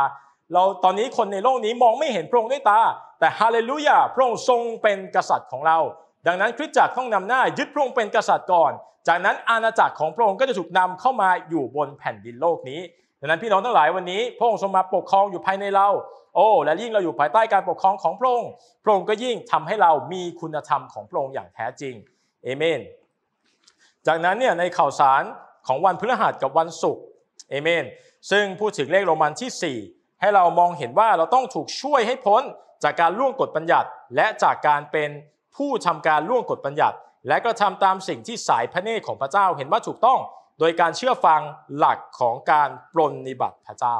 เราตอนนี้คนในโลกนี้มองไม่เห็นพระองค์ด้วยตา แต่ฮาเลลูยาพระองค์ทรงเป็นกษัตริย์ของเรา ดังนั้นคริสตจักรต้องนำหน้ายึดพระองค์เป็นกษัตริย์ก่อน จากนั้นอาณาจักรของพระองค์ก็จะถูกนำเข้ามาอยู่บนแผ่นดินโลกนี้ ดังนั้นพี่น้องทั้งหลายวันนี้ พระองค์ทรงมาปกครองอยู่ภายในเรา โอ้ และยิ่งเราอยู่ภายใต้การปกครองของพระองค์ พระองค์ก็ยิ่งทำให้เรา มีคุณธรรมของพระองค์อย่างแท้จริง เอเมน จากนั้นเนี่ยในข่าวสารของวันพฤหัสกับวันศุกร์เอเมน ซึ่งพูดถึงเลขโรมันที่4ให้เรามองเห็นว่าเราต้องถูกช่วยให้พ้นจากการล่วงกฎบัญญัติ และจากการเป็นผู้ทำการล่วงกฎบัญญัติ และก็ทำตามสิ่งที่สายพระเนตรของพระเจ้าเห็นว่าถูกต้อง โดยการเชื่อฟังหลักของการปรนนิบัติพระเจ้า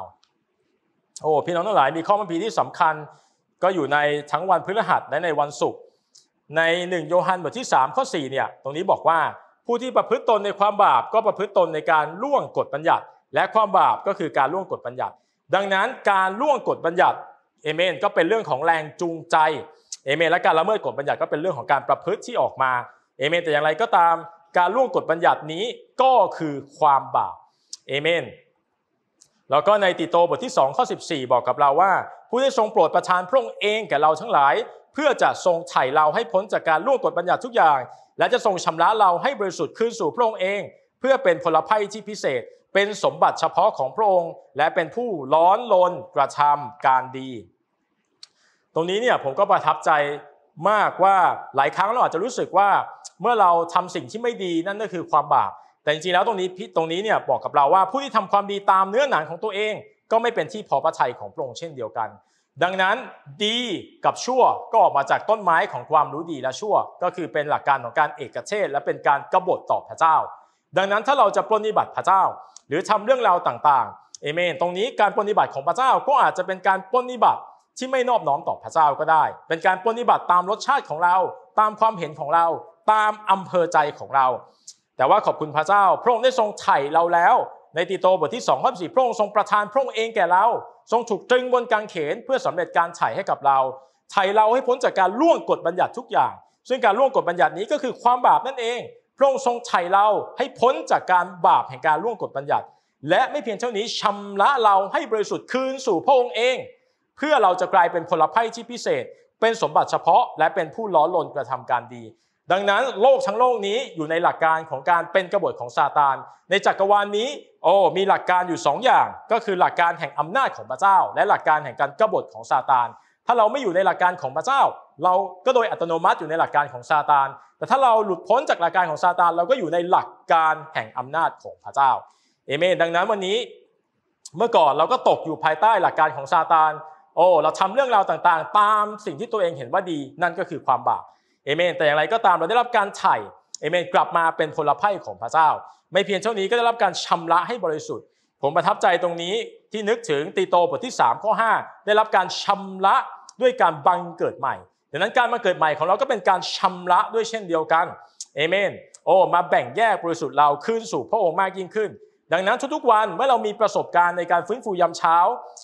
โอ้พี่น้องทั้งหลายมีข้อบัญพีที่สำคัญก็อยู่ในทั้งวันพฤหัสและในวันศุกร์ในหนึ่งโยฮันบทที่3ข้อ4เนี่ยตรงนี้บอกว่า ผู้ที่ประพฤติตนในความบาปก็ประพฤติตนในการล่วงกฎบัญญัติ และความบาปก็คือการล่วงกฎบัญญัติดังนั้นการล่วงกฎบัญญัติเอเมนก็เป็นเรื่องของแรงจูงใจเอเมนและการละเมิดกฎบัญญัติก็เป็นเรื่องของการประพฤติที่ออกมาเอเมนแต่อย่างไรก็ตามการล่วงกฎบัญญัตินี้ก็คือความบาปเอเมนแล้วก็ในติโตบทที่2ข้อ14 บอกกับเราว่า ผู้ได้ทรงโปรดประทานพระองค์เองแก่เราทั้งหลาย เพื่อจะทรงไถ่เราให้พ้นจากการล่วงกฎบัญญัติทุกอย่าง และจะทรงชำระเราให้บริสุทธิ์คืนสู่พระองค์เองเพื่อเป็นพลภัยที่พิเศษ เป็นสมบัติเฉพาะของพระองค์ และเป็นผู้ร้อนลนกระทำการดี ตรงนี้เนี่ยผมก็ประทับใจมากว่าหลายครั้งเราอาจจะรู้สึกว่าเมื่อเราทำสิ่งที่ไม่ดีนั่นก็คือความบาป แต่จริงๆ แล้วตรงนี้พตรงนี้เนี่ยบอกกับเราว่าผู้ที่ทำความดีตามเนื้อหนังของตัวเอง ก็ไม่เป็นที่พอพระทัยของพระองค์เช่นเดียวกัน ดังนั้นดีกับชั่วก็ออกมาจากต้นไม้ของความรู้ดีและชั่ว ก็คือเป็นหลักการของการเอกเทศและเป็นการกบฏต่อพระเจ้าดังนั้นถ้าเราจะปรนนิบัติพระเจ้าหรือทำเรื่องราวต่างๆเอเมน ตรงนี้การปรนนิบัติของพระเจ้าก็อาจจะเป็นการปรนนิบัติที่ไม่นอบน้อมต่อพระเจ้าก็ได้ เป็นการปรนนิบัติตามรสชาติของเราตามความเห็นของเราตามอำเภอใจของเรา แต่ว่าขอบคุณพระเจ้าพระองค์ได้ทรงไถ่เราแล้ว ในติโตบทที่2ข้อสี่พระองค์ทรงประทานพระองค์เองแก่เราทรงถูกตรึงบนกางเขนเพื่อสำเร็จการไถ่ให้กับเราไถ่เราให้พ้นจากการล่วงกฎบัญญัติทุกอย่าง ซึ่งการล่วงกฎบัญญัตินี้ก็คือความบาปนั่นเองพระองค์ทรงไถ่เราให้พ้นจากการบาปแห่งการล่วงกฎบัญญัติ และไม่เพียงเท่านี้ชำระเราให้บริสุทธิ์คืนสู่พระองค์เอง เพื่อเราจะกลายเป็นพลภัยที่พิเศษ เป็นสมบัติเฉพาะและเป็นผู้ล้อลนกระทำการดี ดังนั้นโลกทั้งโลกนี้อยู่ในหลักการของการเป็นกบฏของซาตาน ในจักรวาลนี้โอ้มีหลักการอยู่ 2 อย่าง ก็คือหลักการแห่งอำนาจของพระเจ้า และหลักการแห่งการกบฏของซาตาน ถ้าเราไม่อยู่ในหลักการของพระเจ้า เราก็โดยอัตโนมัติอยู่ในหลักการของซาตานแต่ถ้าเราหลุดพ้นจากหลักการของซาตานเราก็อยู่ในหลักการแห่งอำนาจของพระเจ้า เอเมน ดังนั้นวันนี้เมื่อก่อนเราก็ตกอยู่ภายใต้หลักการของซาตาน โอ้เราทำเรื่องราวต่างๆ ตามสิ่งที่ตัวเองเห็นว่าดี นั่นก็คือความบาป เอเมน แต่อย่างไรก็ตามเราได้รับการไถ่ เอเมน กลับมาเป็นพลไพ่ของพระเจ้า ไม่เพียงเท่านี้ก็ได้รับการชำระให้บริสุทธิ์ ผมประทับใจตรงนี้ที่นึกถึงตีโตบทที่3ข้อ5ได้รับการชำระด้วยการบังเกิดใหม่ดังนั้นการมาเกิดใหม่ของเราก็เป็นการชำระด้วยเช่นเดียวกันเอเมน โอ้มาแบ่งแยกบริสุทธิ์เราขึ้นสู่พระองค์มากยิ่งขึ้น ดังนั้นทุกๆวันเมื่อเรามีประสบการณ์ในการฟื้นฟูยามเช้า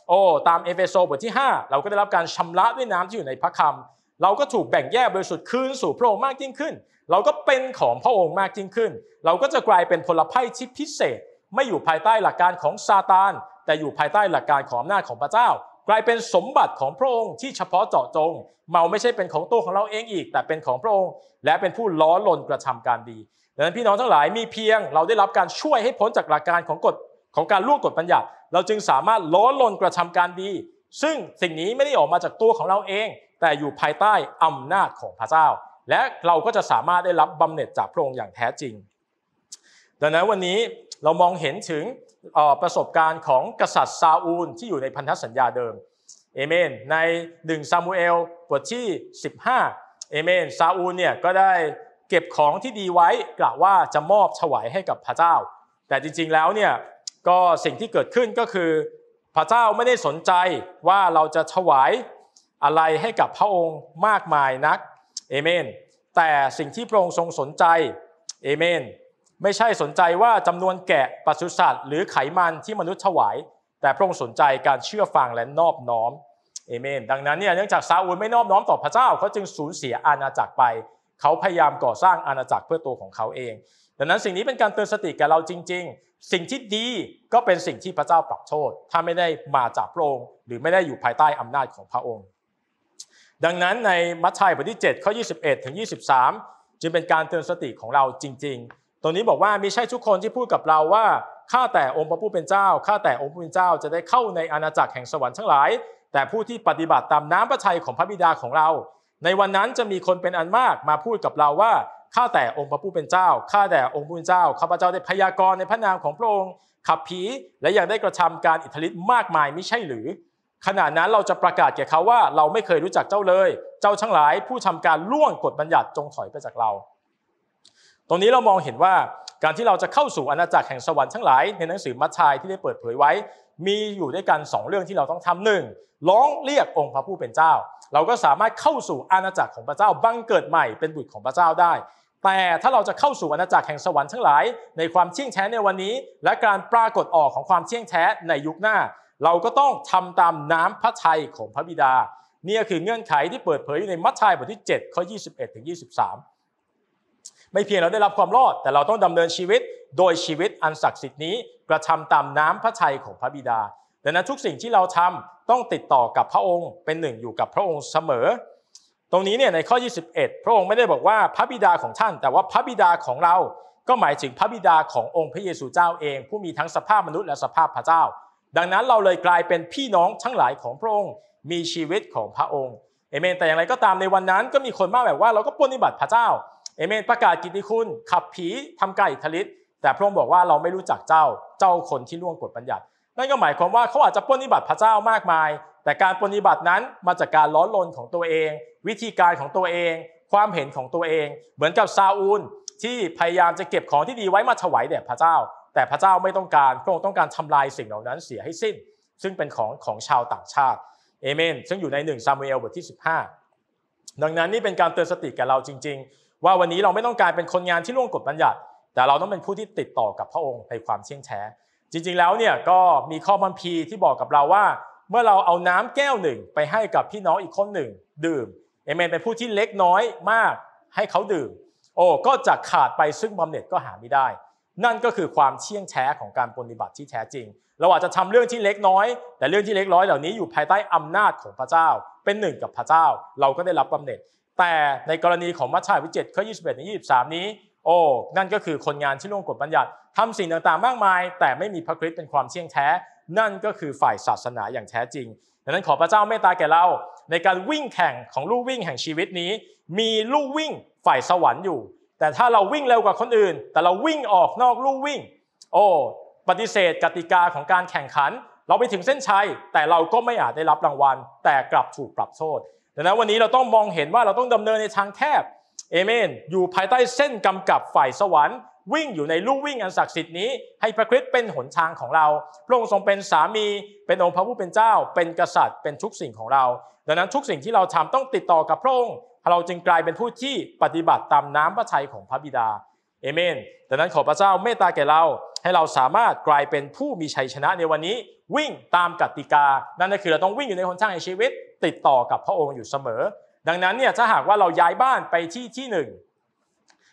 โอ้ตามเอเฟโซบทที่ 5 เราก็ได้รับการชำระด้วยน้ำที่อยู่ในพระคำเราก็ถูกแบ่งแยกบริสุทธิ์ขึ้นสู่พระองค์มากยิ่งขึ้น เราก็เป็นของพระองค์มากยิ่งขึ้น เราก็จะกลายเป็นพลภัยที่พิเศษ ไม่อยู่ภายใต้หลักการของซาตาน แต่อยู่ภายใต้หลักการของอำนาจของพระเจ้ากลายเป็นสมบัติของพระองค์ที่เฉพาะเจาะจง เมาไม่ใช่เป็นของตัวของเราเองอีก แต่เป็นของพระองค์ และเป็นผู้ล้อลนกระทำการดี ดังนั้นพี่น้องทั้งหลายมีเพียงเราได้รับการช่วยให้พ้นจากหลักการของกฎของการล่วงกฎบัญญัติเราจึงสามารถล้อลนกระทำการดี ซึ่งสิ่งนี้ไม่ได้ออกมาจากตัวของเราเอง แต่อยู่ภายใต้อำนาจของพระเจ้า และเราก็จะสามารถได้รับบำเหน็จจากพระองค์อย่างแท้จริง ดังนั้นวันนี้เรามองเห็นถึงประสบการณ์ของกษัตริย์ซาอูลที่อยู่ในพันธสัญญาเดิม เอเมน ใน1ซามูเอลบทที่ 15 เอเมน ซาอูลเนี่ยก็ได้เก็บของที่ดีไว้ กล่าวว่าจะมอบถวายให้กับพระเจ้า แต่จริงๆแล้วเนี่ยก็สิ่งที่เกิดขึ้นก็คือ พระเจ้าไม่ได้สนใจว่าเราจะถวายอะไรให้กับพระองค์มากมายนักเอเมน แต่สิ่งที่พระองค์ทรงสนใจเอเมนไม่ใช่สนใจว่าจำนวนแกะปสุสัตว์ หรือไขมันที่มนุษย์ถวายแต่พระองค์สนใจการเชื่อฟังและนอบน้อมเอเมนดังนั้นเนี่ยเนื่องจากซาอูลไม่นอบน้อมต่อพระเจ้าเขาจึงสูญเสียอาณาจักรไป เขาพยายามก่อสร้างอาณาจักรเพื่อตัวของเขาเอง ดังนั้นสิ่งนี้เป็นการเตือนสติแก่เราจริง ๆ สิ่งที่ดีก็เป็นสิ่งที่พระเจ้าปรับโทษถ้าไม่ได้มาจากพระองค์หรือไม่ได้อยู่ภายใต้อำนาจของพระองค์ ดังนั้นในมัทธิวบทที่7ข้อ21ถึง23 จึงเป็นการเตือนสติของเราจริง ๆตรงนี้บอกว่าม่ใช่ทุกคนที่พูดกับเราว่าข้าแต่องค์พระผู้เป็นเจ้า ข้าแต่องค์ผู้เป็นเจ้า จะได้เข้าในอาณาจักรแห่งสวรรค์ทั้งหลาย แต่ผู้ที่ปฏิบัติตามน้ำพระทัยของพระบิดาของเรา ในวันนั้นจะมีคนเป็นอันมากมาพูดกับเราว่าข้าแต่องค์พระผู้เป็นเจ้า ข้าแต่องค์ผู้เป็นเจ้า ข้าพเจ้าได้พยากรณ์ในพระนามของพระองค์ขับผี และยังได้กระทำการอิทธิฤทธิ์มากมายไม่ใช่หรือขณะนั้นเราจะประกาศแก่เขาว่าเราไม่เคยรู้จักเจ้าเลย เจ้าทั้งหลาย ผู้ทำการล่วงกฎบัญญัติจงถอยไปจากเราตรงนี้เรามองเห็นว่าการที่เราจะเข้าสู่อาณาจักรแห่งสวรรค์ทั้งหลายในหนังสือมัทธิวที่ได้เปิดเผยไว้ มีอยู่ด้วยกัน 2 เรื่องที่เราต้องทำหนึ่งร้องเรียกองค์พระผู้เป็นเจ้า เราก็สามารถเข้าสู่อาณาจักรของพระเจ้าบังเกิดใหม่เป็นบุตรของพระเจ้าได้ แต่ถ้าเราจะเข้าสู่อาณาจักรแห่งสวรรค์ทั้งหลาย ในความเชี่ยงแท้ในวันนี้ และการปรากฏออกของความเชี่ยงแท้ในยุคหน้า เราก็ต้องทำตามน้ำพระทัยของพระบิดานี่คือเงื่อนไขที่เปิดเผยอยู่ในมัทธิวบทที่7ข้อ21ถึง23ไม่เพียงเราได้รับความรอดแต่เราต้องดำเนินชีวิตโดยชีวิตอันศักดิ์สิทธิ์นี้กระทำตามน้ำพระทัยของพระบิดาดังนั้นทุกสิ่งที่เราทำต้องติดต่อกับพระองค์เป็นหนึ่งอยู่กับพระองค์เสมอ ตรงนี้เนี่ยในข้อ 21 พระองค์ไม่ได้บอกว่าพระบิดาของท่านแต่ว่าพระบิดาของเราก็หมายถึงพระบิดาขององค์พระเยซูเจ้าเองผู้มีทั้งสภาพมนุษย์และสภาพพระเจ้า ดังนั้นเราเลยกลายเป็นพี่น้องทั้งหลายของพระองค์ มีชีวิตของพระองค์เอเมน แต่อย่างไรก็ตามในวันนั้นก็มีคนมากแบบว่าเราก็ปฏิบัติพระเจ้าเอเมนประกาศกิตติคุณขับผีทำกาอิทลิฤทธิ์แต่พระองค์บอกว่าเราไม่รู้จักเจ้าเจ้าคนที่ล่วงกฎบัญญัติ นั่นก็หมายความว่าเขาอาจจะปฏิบัติพระเจ้ามากมาย แต่การปฏิบัตินั้นมาจากการล้อลนของตัวเอง วิธีการของตัวเอง ความเห็นของตัวเองเหมือนกับซาอูล ที่พยายามจะเก็บของที่ดีไว้มาถวายแด่พระเจ้า แต่พระเจ้าไม่ต้องการพระองค์ต้องการทำลายสิ่งเหล่านั้นเสียให้สิ้น ซึ่งเป็นของของชาวต่างชาติ เอเมนซึ่งอยู่ในหนึ่งซามูเอลบทที่15 ดังนั้นนี่เป็นการเตือนสติแก่เราจริง ๆว่าวันนี้เราไม่ต้องการเป็นคนงานที่ร่วงกฎบัญญัติ แต่เราต้องเป็นผู้ที่ติดต่อกับพระองค์ในความเชี่ยงแท้จริงๆแล้วเนี่ยก็มีข้อบันพีที่บอกกับเราว่า เมื่อเราเอาน้ำแก้วหนึ่งไปให้กับพี่น้องอีกคนหนึ่งดื่มเอเมนเป็นผู้ที่เล็กน้อยมากให้เขาดื่ม โอ้ก็จะขาดไปซึ่งบำเหน็จก็หาไม่ได้ นั่นก็คือความเชี่ยงแท้ของการปฏิบัติที่แท้จริง เราอาจจะทำเรื่องที่เล็กน้อย แต่เรื่องที่เล็กน้อยเหล่านี้อยู่ภายใต้อำนาจของพระเจ้าเป็นหนึ่งกับพระเจ้า เราก็ได้รับบำเหน็จแต่ในกรณีของมัชชาวิจิตข้อ21ถึง23นี้ โอ้ นั่นก็คือคนงานที่ล่วงกฎบัญญัติทำสิ่งต่าง ๆ มากมาย แต่ไม่มีพระคริสต์เป็นความเที่ยงแท้ นั่นก็คือฝ่ายศาสนาอย่างแท้จริง ดังนั้นขอพระเจ้าเมตตาแก่เราในการวิ่งแข่งของลู่วิ่งแห่งชีวิตนี้ มีลู่วิ่งฝ่ายสวรรค์อยู่ แต่ถ้าเราวิ่งเร็วกว่าคนอื่น แต่เราวิ่งออกนอกลู่วิ่ง โอ้ปฏิเสธกติกาของการแข่งขัน เราไปถึงเส้นชัยแต่เราก็ไม่อาจได้รับรางวัลแต่กลับถูกปรับโทษดังนั้นวันนี้เราต้องมองเห็นว่าเราต้องดำเนินในทางแคบเอเมนอยู่ภายใต้เส้นกำกับฝ่ายสวรรค์ วิ่งอยู่ในลู่วิ่งอันศักดิ์สิทธิ์นี้ ให้พระคริสต์เป็นหนทางของเราพระองค์ทรงเป็นสามี เป็นองค์พระผู้เป็นเจ้า เป็นกษัตริย์เป็นทุกสิ่งของเรา ดังนั้นทุกสิ่งที่เราทำต้องติดต่อกับพระองค์เราจึงกลายเป็นผู้ที่ปฏิบัติตามน้ำพระทัยของพระบิดาเอเมนดังนั้นขอพระเจ้าเมตตาแก่เรา ให้เราสามารถกลายเป็นผู้มีชัยชนะในวันนี้วิ่งตามกติกานั่นก็คือเราต้องวิ่งอยู่ในหนทางแห่งชีวิตติดต่อกับพระองค์อยู่เสมอ ดังนั้นเนี่ยถ้าหากว่าเราย้ายบ้านไปที่ที่หนึ่ง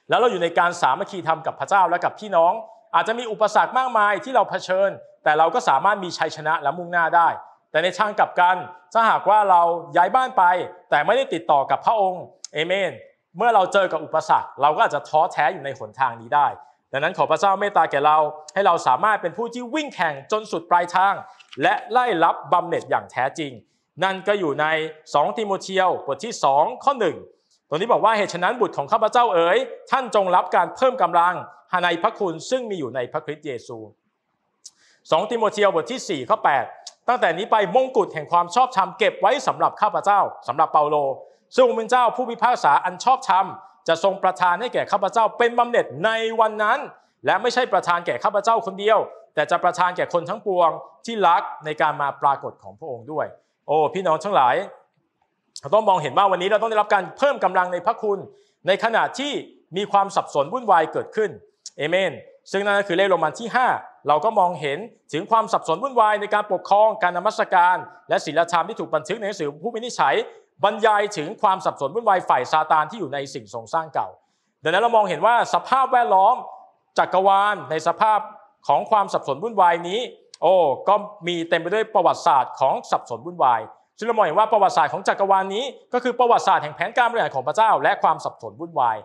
แล้วเราอยู่ในการสามัคคีธรรมกับพระเจ้าและกับพี่น้อง อาจจะมีอุปสรรคมากมายที่เราเผชิญ แต่เราก็สามารถมีชัยชนะและมุ่งหน้าได้ แต่ในทางกลับกันถ้าหากว่าเราย้ายบ้านไป แต่ไม่ได้ติดต่อกับพระองค์เอเมน เมื่อเราเจอกับอุปสรรค เราก็อาจจะท้อแท้อยู่ในหนทางนี้ได้ ดังนั้นขอพระเจ้าเมตตาแก่เราให้เราสามารถเป็นผู้ที่วิ่งแข่งจนสุดปลายทาง และไล่รับบำเหน็จอย่างแท้จริงนั่นก็อยู่ใน2ติโมเทียวบทที่2ข้อ 1 ตรงนี้บอกว่าเหตุฉะนั้นบุตรของข้าพเจ้าเอ๋ยท่านจงรับการเพิ่มกำลังหาในพระคุณซึ่งมีอยู่ในพระคริสต์เยซู 2 ติโมเทียวบทที่4ข้อ 8 ตั้งแต่นี้ไปมงกุฎแห่งความชอบธรรมเก็บไว้สำหรับข้าพเจ้า สำหรับเปาโล ซึ่งเป็นเจ้าผู้พิพากษาอันชอบธรรมจะทรงประทานให้แก่ข้าพเจ้าเป็นบำเหน็จในวันนั้น และไม่ใช่ประทานแก่ข้าพเจ้าคนเดียว แต่จะประทานแก่คนทั้งปวง ที่รักในการมาปรากฏของพระองค์ด้วยโอ้พี่น้องทั้งหลายเราต้องมองเห็นว่าวันนี้เราต้องได้รับการเพิ่มกำลังในพระคุณในขณะที่มีความสับสนวุ่นวายเกิดขึ้นเอเมนซึ่งนั่นก็คือเลขโรมันที่ 5 เราก็มองเห็นถึงความสับสนวุ่นวายในการปกครองการนมัสการ และศีลธรรมที่ถูกบันทึกในหนังสือผู้มินิชฉัยบรรยายถึงความสับสนวุ่นวายฝ่ายซาตานที่อยู่ในสิ่งทรงสร้างเก่าดังนั้นเรามองเห็นว่าสภาพแวดล้อมจักรวาลในสภาพของความสับสนวุ่นวายนี้โอ้ ก็มีเต็มไปด้วยประวัติศาสตร์ของสับสนวุ่นวายซึ่งเรามองเห็นว่าประวัติศาสตร์ของจักรวาลนี้ ก็คือประวัติศาสตร์แห่งแผนการบริหารของพระเจ้าและความสับสนวุ่นวาย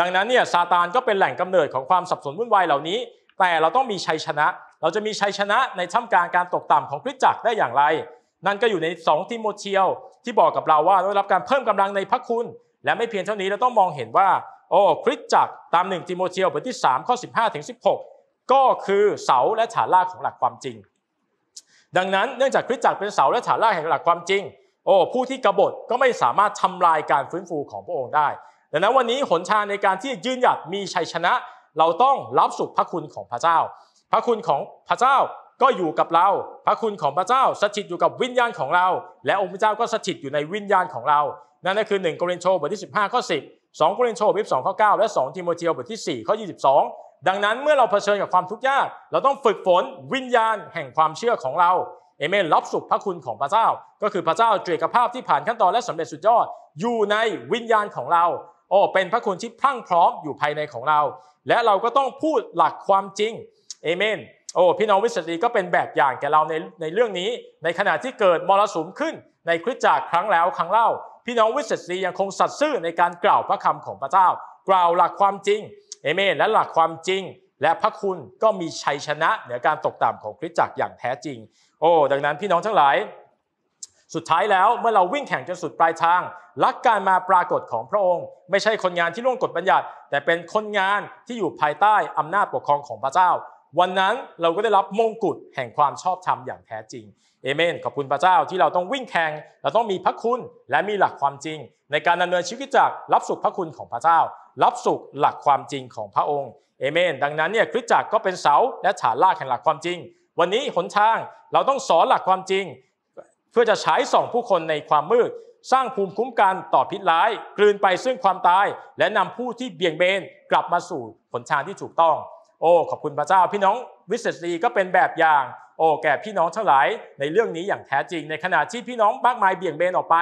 ดังนั้นเนี่ยซาตานก็เป็นแหล่งกำเนิดของความสับสนวุ่นวายเหล่านี้ แต่เราต้องมีชัยชนะ เราจะมีชัยชนะในช่ำมกลางการตกต่ำของคริสตจักรได้อย่างไร นั่นก็อยู่ใน2ทิโมเทียวที่บอกกับเราว่าได้รับการเพิ่มกำลังในพระคุณ และไม่เพียงเท่านี้เราต้องมองเห็นว่า โอ้ คริสตจักรตาม1ทิโมเทียวบทที่3ข้อ15ถึง16ก็คือเสาและฐานรากของหลักความจริง ดังนั้นเนื่องจากคริสตจักรเป็นเสาและฐานรากแห่งหลักความจริง โอ้ผู้ที่กบฏก็ไม่สามารถทำลายการฟื้นฟูของพระองค์ได้ดังนั้นวันนี้หนทางในการที่ยืนหยัดมีชัยชนะ เราต้องรับสุขพระคุณของพระเจ้า พระคุณของพระเจ้าก็อยู่กับเราพระคุณของพระเจ้าสถิตอยู่กับวิญญาณของเรา และองค์พระเจ้าก็สถิตอยู่ในวิญญาณของเรา นั่นก็คือ1โครินโชบทที่15ข้อ10 2โกรินโชบทที่2ข้อ9และ 2ทิโมเธีบทที่4ข้อ22ดังนั้นเมื่อเราเผชิญกับความทุกข์ยาก เราต้องฝึกฝนวิญญาณแห่งความเชื่อของเรา เอเมนรับสุขพระคุณของพระเจ้า ก็คือพระเจ้าเจริญกภาพที่ผ่านขั้นตอนและสำเร็จสุดยอดอยู่ในวิญญาณของเราโอ้เป็นพระคุณที่พรั่งพร้อมอยู่ภายในของเรา และเราก็ต้องพูดหลักความจริงเอเมนโอ้พี่น้องวิสตรีก็เป็นแบบอย่างแก่เราในในเรื่องนี้ ในขณะที่เกิดมรสุมขึ้นในคริสตจักรครั้งแล้ว ครั้งเล่าพี่น้องวิสตรียังคงสัตย์ซื่อในการกล่าวพระคำของพระเจ้า กล่าวหลักความจริงเอเมน และหลักความจริงและพระคุณก็มีชัยชนะเหนือการตกต่ำของคริสตจักรอย่างแท้จริง โอ้ดังนั้น พี่น้องทั้งหลาย สุดท้ายแล้วเมื่อเราวิ่งแข่งจนสุดปลายทางรักการมาปรากฏของพระองค์ ไม่ใช่คนงานที่ล่วงกฎบัญญัติ แต่เป็นคนงานที่อยู่ภายใต้อำนาจปกครองของพระเจ้าวันนั้นเราก็ได้รับมงกุฎแห่งความชอบธรรมอย่างแท้จริงเอเมน ขอบคุณพระเจ้าที่เราต้องวิ่งแข่ง เราต้องมีพระคุณและมีหลักความจริง ในการดำเนินชีวิตจากรับสุขพระคุณของพระเจ้า รับสุขหลักความจริงของพระองค์เอเมน ดังนั้นเนี่ยคริสตจักรก็เป็นเสาและฐานรากแห่งหลักความจริง วันนี้หนทางเราต้องสอนหลักความจริง เพื่อจะฉายส่องผู้คนในความมืด สร้างภูมิคุ้มกันต่อพิษร้าย กลืนไปซึ่งความตาย และนำผู้ที่เบี่ยงเบนกลับมาสู่หนทางที่ถูกต้องโอ้ขอบคุณพระเจ้า พี่น้องวิเศษดีก็เป็นแบบอย่าง โอ้แก่พี่น้องเท่าไหร่ในเรื่องนี้อย่างแท้จริง ในขณะที่พี่น้องมากมายเบี่ยงเบนออกไป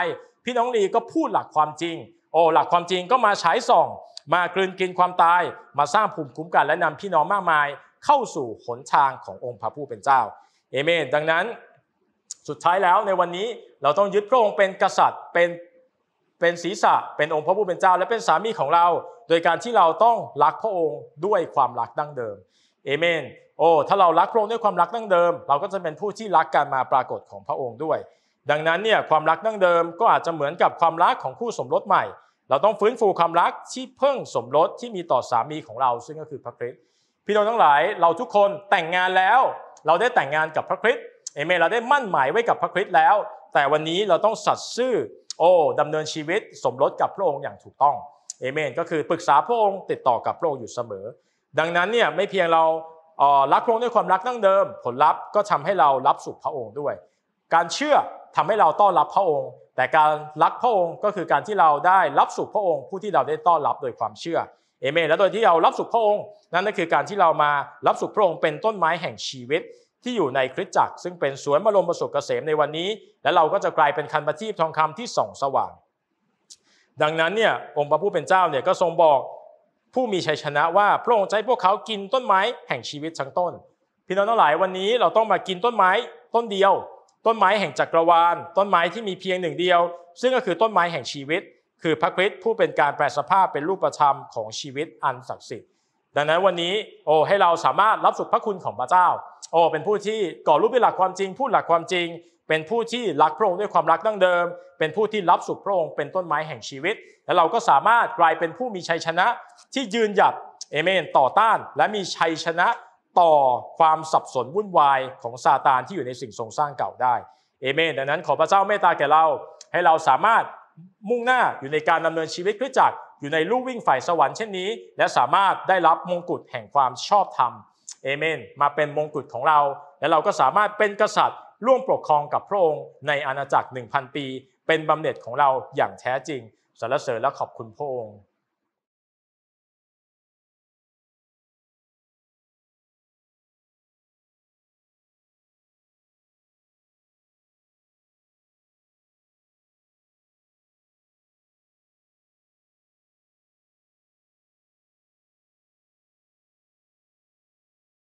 พี่น้องลีก็พูดหลักความจริง โอ้หลักความจริงก็มาใช้ส่องมากลืนกินความตายมาสร้างภูมิคุ้มกันและนำพี่น้องมากมาย เข้าสู่หนทางขององค์พระผู้เป็นเจ้าเอเมนดังนั้น สุดท้ายแล้วในวันนี้เราต้องยึดพระองค์เป็นกษัตริย์เป็นเป็นศีรษะเป็นองค์พระผู้เป็นเจ้า และเป็นสามีของเราโดยการที่เราต้องรักพระองค์ด้วยความรักดั้งเดิมเอเมน โอ้ ถ้าเรารักพระองค์ด้วยความรักดั้งเดิม เราก็จะเป็นผู้ที่รักการมาปรากฏของพระองค์ด้วย ดังนั้นเนี่ยความรักดั้งเดิมก็อาจจะเหมือนกับความรักของคู่สมรสใหม่ เราต้องฟื้นฟูความรักที่เพิ่งสมรสที่มีต่อสามีของเราซึ่งก็คือพระคริสต์ พี่น้องทั้งหลายเราทุกคนแต่งงานแล้ว เราได้แต่งงานกับพระคริสต์เอเมน เราได้มั่นหมายไว้กับพระคริสต์แล้ว แต่วันนี้เราต้องสัตย์ซื่อ โอ้ ดำเนินชีวิตสมรสกับพระองค์อย่างถูกต้องเอเมนก็คือปรึกษาพระองค์ติดต่อกับพระองค์อยู่เสมอ ดังนั้นเนี่ยไม่เพียงเรารักพระองค์ด้วยความรักนั่งเดิม ผลลัพธ์ก็ทำให้เรารับสุขพระองค์ด้วย การเชื่อทำให้เราต้อนรับพระองค์ แต่การรักพระองค์ก็คือการที่เราได้รับสุขพระองค์ผู้ที่เราได้ต้อนรับโดยความเชื่อเอเมนและโดยที่เรารับสุขพระองค์ นั่นก็คือการที่เรามารับสุขพระองค์เป็นต้นไม้แห่งชีวิตที่อยู่ในคริสตจักร ซึ่งเป็นสวนมรมประสบเกษมในวันนี้ และเราก็จะกลายเป็นคันประทีปทองคำที่ส่อง สว่างดังนั้นเนี่ยองค์พระผู้เป็นเจ้าเนี่ยก็ทรงบอกผู้มีชัยชนะว่าพระองค์ใจ้พวกเขากินต้นไม้แห่งชีวิตทั้งต้นพี่น้องทั้งหลายวันนี้เราต้องมากินต้นไม้ต้นเดียว ต้นไม้แห่งจักรวาล ต้นไม้ที่มีเพียงหนึ่งเดียว ซึ่งก็คือต้นไม้แห่งชีวิต คือพระคริสต์ผู้เป็นการแปลสภาพเป็นรูปธรรมของชีวิตอันศักดิ์สิทธิ์ดังนั้นวันนี้โอ้ให้เราสามารถรับสุขพระคุณของพระเจ้าโอ้เป็นผู้ที่ก่อรูปเป็นหลักความจริง พูดหลักความจริงเป็นผู้ที่รักพระองค์ด้วยความรักดั้งเดิม เป็นผู้ที่รับสุขพระองค์เป็นต้นไม้แห่งชีวิต และเราก็สามารถกลายเป็นผู้มีชัยชนะที่ยืนหยัดเอเมนต่อต้าน และมีชัยชนะต่อความสับสนวุ่นวายของซาตานที่อยู่ในสิ่งทรงสร้างเก่าได้เอเมนดังนั้น ขอพระเจ้าเมตตาแก่เรา ให้เราสามารถมุ่งหน้าอยู่ในการดำเนินชีวิตขึ้นจักอยู่ในลู่วิ่งฝ่ายสวรรค์เช่นนี้ และสามารถได้รับมงกุฎแห่งความชอบธรรมเอเมนมาเป็นมงกุฎของเรา และเราก็สามารถเป็นกษัตริย์ร่วมปกครองกับพระองค์ในอาณาจักร1,000 ปี เป็นบำเหน็จของเราอย่างแท้จริง สรรเสริญและขอบคุณพระองค์